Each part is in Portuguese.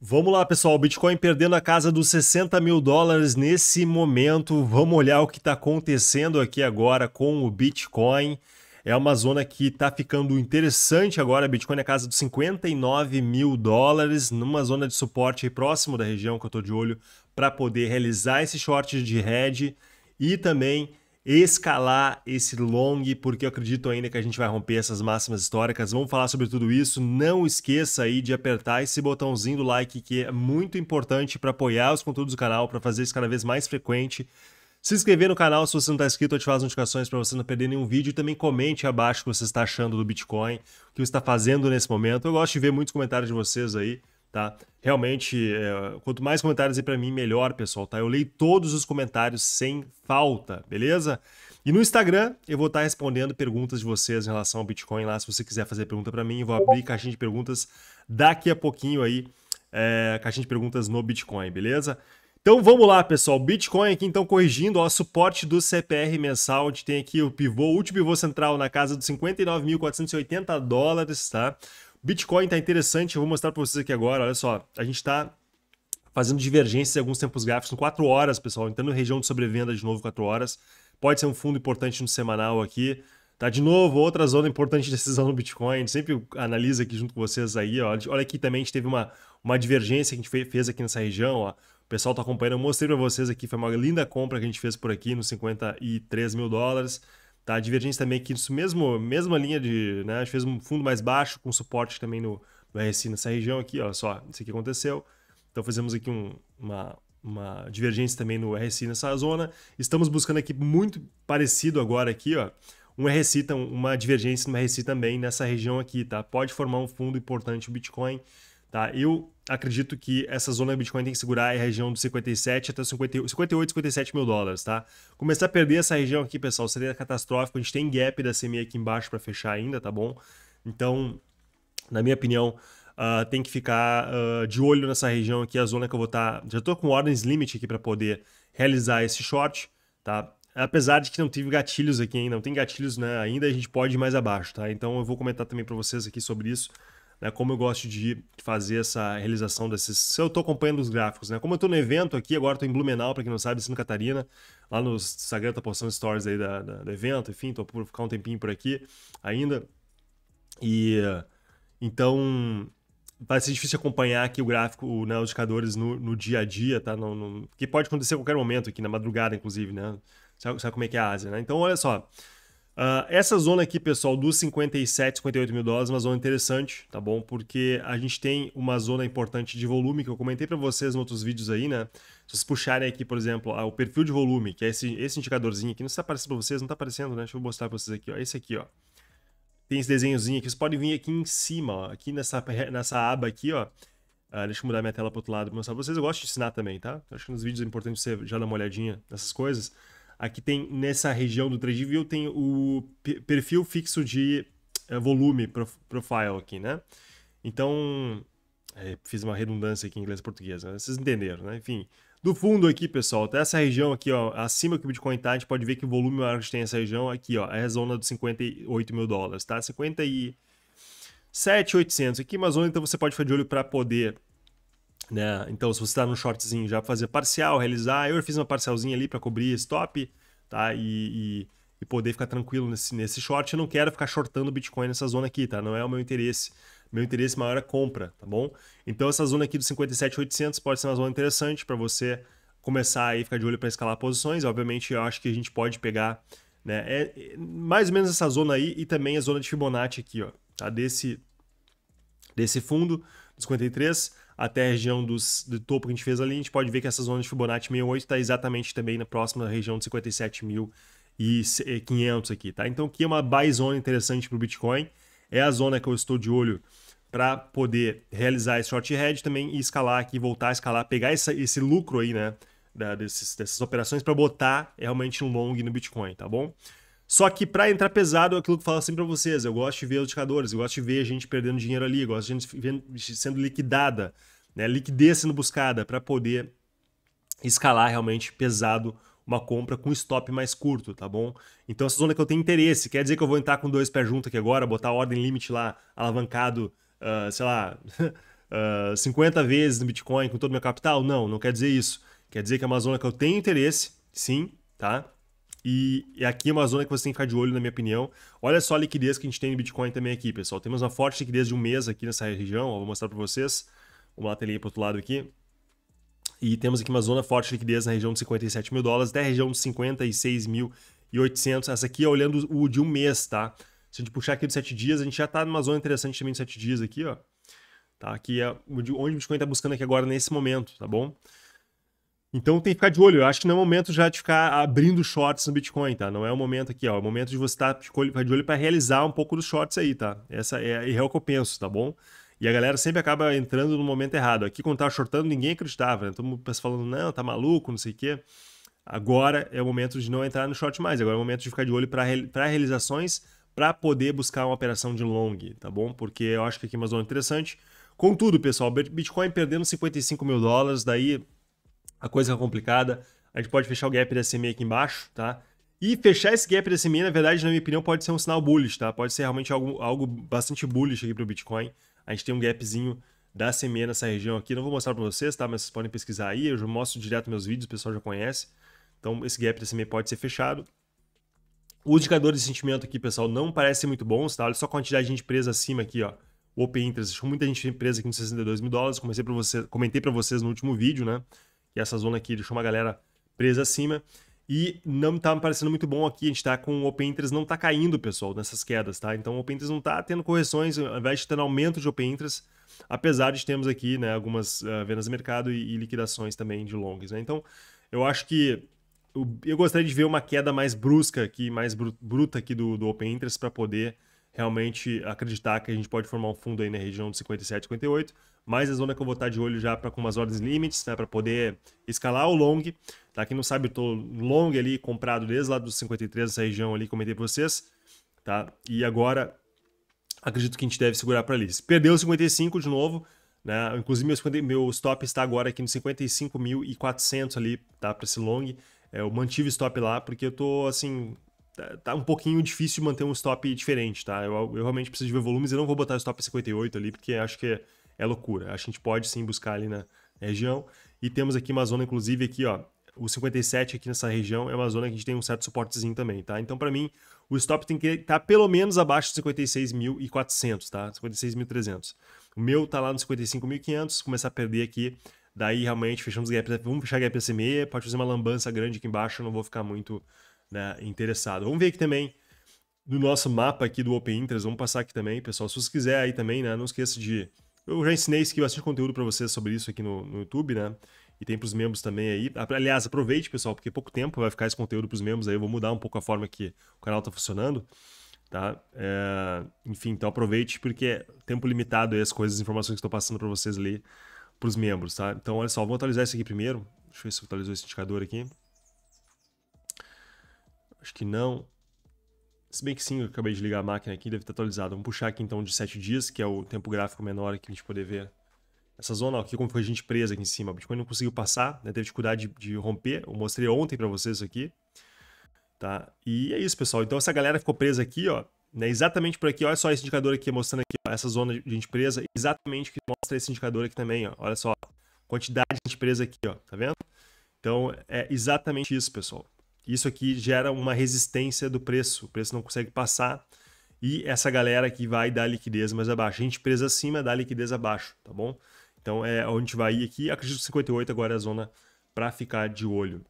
Vamos lá, pessoal. Bitcoin perdendo a casa dos 60 mil dólares nesse momento. Vamos olhar o que está acontecendo aqui agora com o Bitcoin. É uma zona que está ficando interessante agora. Bitcoin na é a casa dos 59 mil dólares, numa zona de suporte próximo da região que eu estou de olho para poder realizar esse short de head e também escalar esse long, porque eu acredito ainda que a gente vai romper essas máximas históricas. Vamos falar sobre tudo isso. Não esqueça aí de apertar esse botãozinho do like, que é muito importante para apoiar os conteúdos do canal, para fazer isso cada vez mais frequente. Se inscrever no canal se você não está inscrito, ativar as notificações para você não perder nenhum vídeo e também comente abaixo o que você está achando do Bitcoin, o que você está fazendo nesse momento. Eu gosto de ver muitos comentários de vocês aí tá? Realmente, é, quanto mais comentários aí para mim, melhor, pessoal, tá? Eu leio todos os comentários sem falta, beleza? E no Instagram, eu vou estar tá respondendo perguntas de vocês em relação ao Bitcoin lá. Se você quiser fazer pergunta para mim, eu vou abrir caixinha de perguntas daqui a pouquinho aí. É, caixinha de perguntas no Bitcoin, beleza? Então vamos lá, pessoal. Bitcoin aqui então corrigindo, ó, suporte do CPR mensal, gente tem aqui o pivô, o último pivô central na casa dos 59.480 dólares, tá? Bitcoin está interessante, eu vou mostrar para vocês aqui agora, olha só. A gente está fazendo divergências em alguns tempos gráficos, 4 horas, pessoal, entrando em região de sobrevenda de novo, 4 horas. Pode ser um fundo importante no semanal aqui. Tá de novo, outra zona importante de decisão no Bitcoin. Sempre analisa aqui junto com vocês aí. Ó. Olha aqui também, a gente teve uma, uma divergência que a gente fez aqui nessa região. Ó. O pessoal está acompanhando. Eu mostrei para vocês aqui, foi uma linda compra que a gente fez por aqui nos 53 mil dólares. Tá? Divergência também aqui, nisso mesmo, mesma linha de. Né? A gente fez um fundo mais baixo, com suporte também no, no RSI nessa região aqui, olha só, isso aqui aconteceu. Então fizemos aqui um, uma, uma divergência também no RSI nessa zona. Estamos buscando aqui muito parecido agora aqui, ó. Um RSI, uma divergência no RSI também nessa região aqui, tá? Pode formar um fundo importante o Bitcoin, tá? Eu acredito que essa zona do Bitcoin tem que segurar a região dos 57 até 50, 58, 57 mil dólares, tá? Começar a perder essa região aqui, pessoal, seria catastrófico. A gente tem gap da CME aqui embaixo para fechar ainda, tá bom? Então, na minha opinião, uh, tem que ficar uh, de olho nessa região aqui, a zona que eu vou estar... Tá... Já estou com ordens limite aqui para poder realizar esse short, tá? Apesar de que não tive gatilhos aqui, ainda não tem gatilhos né? ainda, a gente pode ir mais abaixo, tá? Então eu vou comentar também para vocês aqui sobre isso né, como eu gosto de fazer essa realização desses. Se eu estou acompanhando os gráficos, né? Como eu estou no evento aqui, agora estou em Blumenau, para quem não sabe, Santa Catarina. Lá no Instagram tá postando stories aí da, da, do evento, enfim, tô por ficar um tempinho por aqui ainda. E então vai ser difícil acompanhar aqui o gráfico, né, os indicadores no, no dia a dia, tá? No, no, que pode acontecer a qualquer momento aqui, na madrugada, inclusive, né? Sabe, sabe como é que é a Ásia, né? Então, olha só. Uh, essa zona aqui, pessoal, dos 57, 58 mil dólares, é uma zona interessante, tá bom? Porque a gente tem uma zona importante de volume que eu comentei para vocês em outros vídeos aí, né? Se vocês puxarem aqui, por exemplo, o perfil de volume, que é esse, esse indicadorzinho aqui, não está aparecendo para vocês, não está aparecendo, né? Deixa eu mostrar para vocês aqui, ó. Esse aqui, ó. Tem esse desenhozinho aqui, vocês podem vir aqui em cima, ó, aqui nessa, nessa aba aqui, ó. Uh, deixa eu mudar minha tela para outro lado para mostrar para vocês. Eu gosto de ensinar também, tá? acho que nos vídeos é importante você já dar uma olhadinha nessas coisas. Aqui tem, nessa região do 3 View, tem o perfil fixo de eh, volume profile aqui, né? Então, é, fiz uma redundância aqui em inglês e português, né? Vocês entenderam, né? Enfim, do fundo aqui, pessoal, até tá? essa região aqui, ó, acima que o Bitcoin tá, a gente pode ver que o volume maior que tem essa região aqui, ó, é a zona dos 58 mil dólares, tá? 57,800 aqui, mas onde então você pode ficar de olho para poder né? Então, se você está num shortzinho já fazer parcial, realizar, eu fiz uma parcialzinha ali para cobrir stop, tá? E, e, e, poder ficar tranquilo nesse, nesse short. Eu não quero ficar shortando Bitcoin nessa zona aqui, tá? Não é o meu interesse. Meu interesse maior é compra, tá bom? Então, essa zona aqui dos 57,800 pode ser uma zona interessante para você começar aí, ficar de olho para escalar posições. Obviamente, eu acho que a gente pode pegar, né? É, é, mais ou menos essa zona aí e também a zona de Fibonacci aqui, ó, tá? Desse, desse fundo, 53 até a região dos, do topo que a gente fez ali, a gente pode ver que essa zona de Fibonacci 68 está exatamente também na próxima região de 57.500 eh, aqui, tá? Então aqui é uma buy zone interessante para o Bitcoin, é a zona que eu estou de olho para poder realizar esse short head também e escalar aqui, voltar a escalar, pegar essa, esse lucro aí, né, da, desses, dessas operações para botar realmente um long no Bitcoin, tá bom? Só que para entrar pesado, é aquilo que eu falo sempre assim para vocês, eu gosto de ver os indicadores, eu gosto de ver a gente perdendo dinheiro ali, eu gosto de gente sendo liquidada, né? liquidez sendo buscada para poder escalar realmente pesado uma compra com stop mais curto, tá bom? Então essa zona que eu tenho interesse, quer dizer que eu vou entrar com dois pés junto aqui agora, botar ordem limite lá, alavancado, uh, sei lá, uh, ah, 50 vezes no Bitcoin com todo o meu capital? Não, não quer dizer isso. Quer dizer que é uma zona que eu tenho interesse, sim, tá? E, e é aqui é uma zona que você tem que ficar de olho, na minha opinião. Olha só a liquidez que a gente tem no Bitcoin também aqui, pessoal. Temos uma forte liquidez de um mês aqui nessa região. vou mostrar para vocês. Vamos lá, telinha para outro lado aqui. E temos aqui uma zona forte de liquidez na região de 57 mil dólares, até a região de 56 mil e 800. Essa aqui é olhando o de um mês, tá? Se a gente puxar aqui de 7 dias, a gente já está numa zona interessante também de 7 dias aqui, ó. Tá? Que é onde o Bitcoin está buscando aqui agora nesse momento, tá bom? Então tem que ficar de olho. Eu acho que não é o momento já de ficar abrindo shorts no Bitcoin, tá? Não é o momento aqui, ó. É o momento de você estar tá de olho para realizar um pouco dos shorts aí, tá? Essa é, é, é o que eu penso, tá bom? E a galera sempre acaba entrando no momento errado. Aqui, quando tava shortando, ninguém acreditava, né? Todo mundo falando, não, tá maluco, não sei o quê. Agora é o momento de não entrar no short mais. Agora é o momento de ficar de olho para realizações para poder buscar uma operação de long, tá bom? Porque eu acho que aqui é uma zona interessante. Contudo, pessoal, Bitcoin perdendo 55 mil dólares, daí a coisa é complicada. A gente pode fechar o gap da SMA aqui embaixo, tá? E fechar esse gap da SMA, na verdade, na minha opinião, pode ser um sinal bullish, tá? Pode ser realmente algo, algo bastante bullish aqui para o Bitcoin. A gente tem um gapzinho da SMA nessa região aqui. Não vou mostrar para vocês, tá? Mas vocês podem pesquisar aí. Eu mostro direto meus vídeos, o pessoal já conhece. Então, esse gap da SMA pode ser fechado. Os indicadores de sentimento aqui, pessoal, não parecem muito bons, tá? Olha só a quantidade de gente presa acima aqui, ó. O Open Interest, muita gente presa aqui nos 62 mil dólares. Comecei pra você, comentei para vocês no último vídeo, né? que é essa zona aqui deixou uma galera presa acima. E não tá me parecendo muito bom aqui, a gente tá com o Open Interest não tá caindo, pessoal, nessas quedas, tá? Então o Open Interest não tá tendo correções, ao invés de ter aumento de Open Interest, apesar de termos aqui, né, algumas uh, vendas de mercado e, e, liquidações também de longs, né? Então, eu acho que eu, eu gostaria de ver uma queda mais brusca aqui, mais bruta aqui do, do Open Interest para poder realmente acreditar que a gente pode formar um fundo aí na região de 57, 58, mas a zona que eu vou estar de olho já para com umas ordens limites, né, para poder escalar o long. Tá? Quem não sabe, eu estou long ali, comprado desde lá dos 53, essa região ali, comentei para vocês. Tá? E agora, acredito que a gente deve segurar para ali. Se perdeu os 55 de novo, né? inclusive meu, meu stop está agora aqui no 55.400 ali, tá? para esse long. É, eu mantive stop lá porque eu tô assim Tá, tá, um pouquinho difícil manter um stop diferente, tá? Eu, eu realmente preciso de ver volumes e não vou botar o stop 58 ali, porque acho que é, é loucura. a gente pode sim buscar ali na região. E temos aqui uma zona, inclusive, aqui, ó. O 57 aqui nessa região é uma zona que a gente tem um certo suportezinho também, tá? Então, para mim, o stop tem que estar tá pelo menos abaixo de 56.400, tá? 56.300. O meu tá lá no 55.500, começar a perder aqui, daí realmente fechamos gap, vamos fechar gap SME, pode fazer uma lambança grande aqui embaixo, eu não vou ficar muito né, interessado. Vamos ver aqui também no nosso mapa aqui do Open Interest, vamos passar aqui também, pessoal. Se você quiser aí também, né, não esqueça de... Eu já ensinei aqui bastante conteúdo para vocês sobre isso aqui no, no YouTube, né? e tem para os membros também aí. Aliás, aproveite, pessoal, porque pouco tempo vai ficar esse conteúdo para os membros aí. Eu vou mudar um pouco a forma que o canal está funcionando, tá? É... enfim, então aproveite, porque é tempo limitado aí as coisas, as informações que estou passando para vocês ali, para os membros, tá? Então, olha só, vou atualizar isso aqui primeiro. Deixa eu ver se atualizou esse indicador aqui. Acho que não. Se bem que sim, eu acabei de ligar a máquina aqui, deve estar atualizado. Vamos puxar aqui então de 7 dias, que é o tempo gráfico menor aqui a gente poder ver. Essa zona aqui, como foi a gente presa aqui em cima. O Bitcoin não conseguiu passar, né? teve dificuldade de, de romper. Eu mostrei ontem para vocês isso aqui. Tá? E é isso, pessoal. Então essa galera ficou presa aqui, ó. Né? Exatamente por aqui. Olha só esse indicador aqui, mostrando aqui ó, essa zona de gente presa. Exatamente que mostra esse indicador aqui também, ó. Olha só. Quantidade de gente presa aqui, ó. Tá vendo? Então é exatamente isso, pessoal. Isso aqui gera uma resistência do preço, o preço não consegue passar e essa galera que vai dar liquidez mais abaixo. A gente presa acima, dá liquidez abaixo, tá bom? Então é onde a gente vai ir aqui. Acredito que 58 agora é a zona para ficar de olho.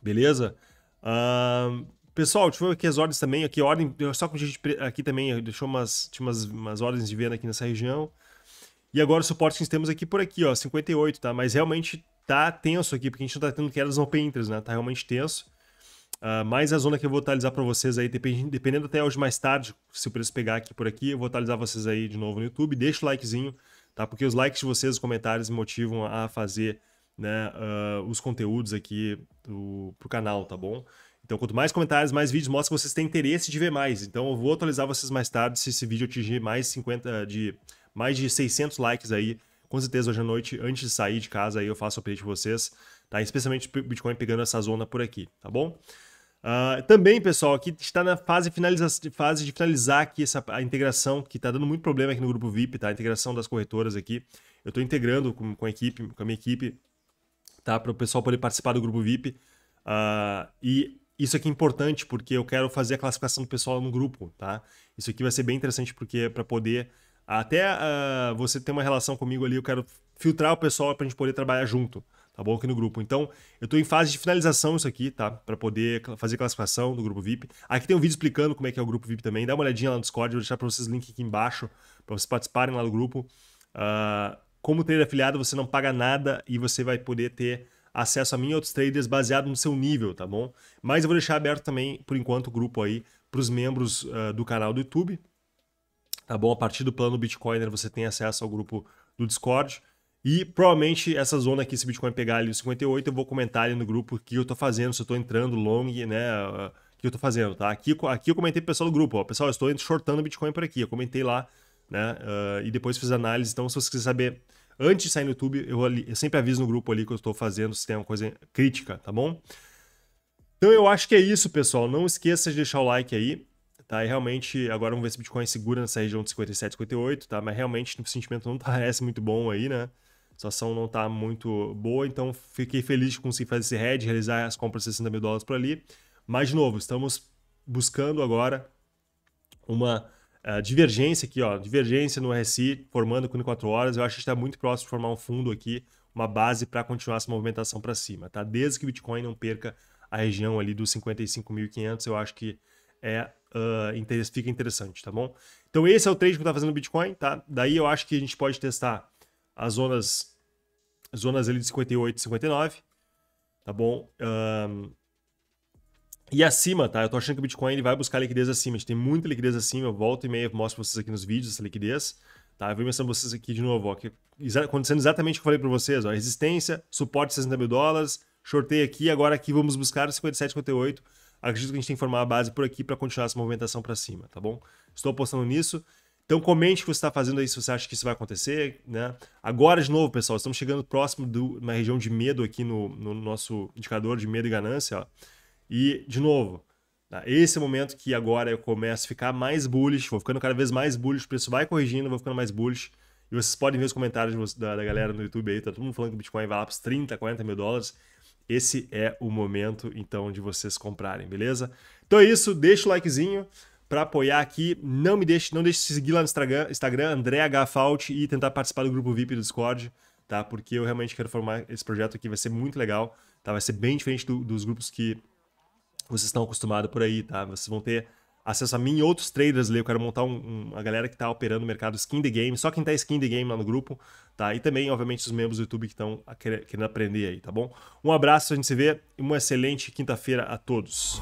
Beleza? Uh, pessoal, deixa eu ver aqui as ordens também. Aqui, ordem, só com a gente aqui também, deixou umas, tinha umas, umas ordens de venda aqui nessa região. E agora o suporte que nós temos aqui por aqui, ó, 58, tá? Mas realmente tá tenso aqui, porque a gente não tá tendo quedas no entries, né? Tá realmente tenso. Uh, a zona que eu vou atualizar para vocês aí, dependendo até hoje mais tarde, se o preço pegar aqui por aqui, eu vou atualizar vocês aí de novo no YouTube. Deixa o likezinho, tá? Porque os likes de vocês, os comentários me motivam a fazer né, uh, os conteúdos aqui do, pro canal, tá bom? Então, quanto mais comentários, mais vídeos, mostra que vocês têm interesse de ver mais. Então, eu vou atualizar vocês mais tarde se esse vídeo atingir mais 50 de mais de 600 likes aí. Com certeza hoje à noite, antes de sair de casa aí, eu faço o update de vocês, tá? Especialmente Bitcoin pegando essa zona por aqui, tá bom? Uh, também, pessoal, aqui está na fase, finaliza fase de finalizar aqui essa a integração, que está dando muito problema aqui no grupo VIP, tá? A integração das corretoras aqui. Eu estou integrando com, com a equipe, com a minha equipe, tá? Para o pessoal poder participar do grupo VIP. Uh, ah, e isso aqui é importante porque eu quero fazer a classificação do pessoal no grupo, tá? Isso aqui vai ser bem interessante porque é para poder até uh, você ter uma relação comigo ali, eu quero filtrar o pessoal para a gente poder trabalhar junto tá bom? Aqui no grupo. Então, eu estou em fase de finalização isso aqui, tá? Para poder fazer classificação do grupo VIP. Aqui tem um vídeo explicando como é que é o grupo VIP também. Dá uma olhadinha lá no Discord, vou deixar para vocês o link aqui embaixo, para vocês participarem lá do grupo. Uh, como trader afiliado, você não paga nada e você vai poder ter acesso a mim e outros traders baseado no seu nível, tá bom? Mas eu vou deixar aberto também, por enquanto, o grupo aí para os membros uh, do canal do YouTube, tá bom? A partir do plano Bitcoiner você tem acesso ao grupo do Discord. E provavelmente essa zona aqui, se o Bitcoin pegar ali os 58, eu vou comentar ali no grupo o que eu tô fazendo, se eu tô entrando long, né? O que eu tô fazendo, tá? Aqui, aqui eu comentei pro pessoal do grupo, ó. Pessoal, eu estou shortando Bitcoin por aqui. Eu comentei lá, né? Uh, e depois fiz análise. Então, se você quiser saber antes de sair no YouTube, eu, eu sempre aviso no grupo ali que eu estou fazendo, se tem uma coisa crítica, tá bom? Então eu acho que é isso, pessoal. Não esqueça de deixar o like aí. Tá, e realmente, agora vamos ver se o Bitcoin é segura nessa região de 57, 58, tá? Mas realmente o sentimento não parece muito bom aí, né? situação não está muito boa, então fiquei feliz de conseguir fazer esse head, realizar as compras de 60 mil dólares por ali. Mas, de novo, estamos buscando agora uma uh, divergência aqui, ó, divergência no RSI, formando com 4 horas. Eu acho que está muito próximo de formar um fundo aqui, uma base para continuar essa movimentação para cima, tá? Desde que o Bitcoin não perca a região ali dos 55.500, eu acho que é uh, fica interessante, tá bom? Então esse é o trade que eu estou fazendo no Bitcoin, tá? Daí eu acho que a gente pode testar as zonas zonas ali de 58 59, tá bom? Um, e acima, tá? Eu tô achando que o Bitcoin ele vai buscar liquidez acima. A gente tem muita liquidez acima. Eu volto e meia, mostro pra vocês aqui nos vídeos essa liquidez. Tá? Eu vou mostrar pra vocês aqui de novo, ó. Que, acontecendo exatamente o que eu falei pra vocês, ó. Resistência, suporte 60 mil dólares. Shortei aqui, agora aqui vamos buscar 57, 58. Acredito que a gente tem que formar a base por aqui para continuar essa movimentação para cima, tá bom? Estou apostando nisso. Então comente o que você está fazendo aí, se você acha que isso vai acontecer, né? Agora, de novo, pessoal, estamos chegando próximo de uma região de medo aqui no, no nosso indicador de medo e ganância. Ó. E, de novo, tá? esse é o momento que agora eu começo a ficar mais bullish, vou ficando cada vez mais bullish, o preço vai corrigindo, vou ficando mais bullish. E vocês podem ver os comentários da, da galera no YouTube aí, tá todo mundo falando que o Bitcoin vai lá para os 30, 40 mil dólares. Esse é o momento, então, de vocês comprarem, beleza? Então é isso, deixa o likezinho para apoiar aqui. Não me deixe, não deixe de seguir lá no Instagram, Instagram André H. e tentar participar do grupo VIP do Discord, tá? Porque eu realmente quero formar esse projeto aqui, vai ser muito legal, tá? Vai ser bem diferente do, dos grupos que vocês estão acostumados por aí, tá? Vocês vão ter acesso a mim e outros traders ali. Eu quero montar um, uma galera que está operando o mercado skin the game, só quem tá skin the game lá no grupo, tá? E também, obviamente, os membros do YouTube que estão querendo aprender aí, tá bom? Um abraço, a gente se vê e uma excelente quinta-feira a todos.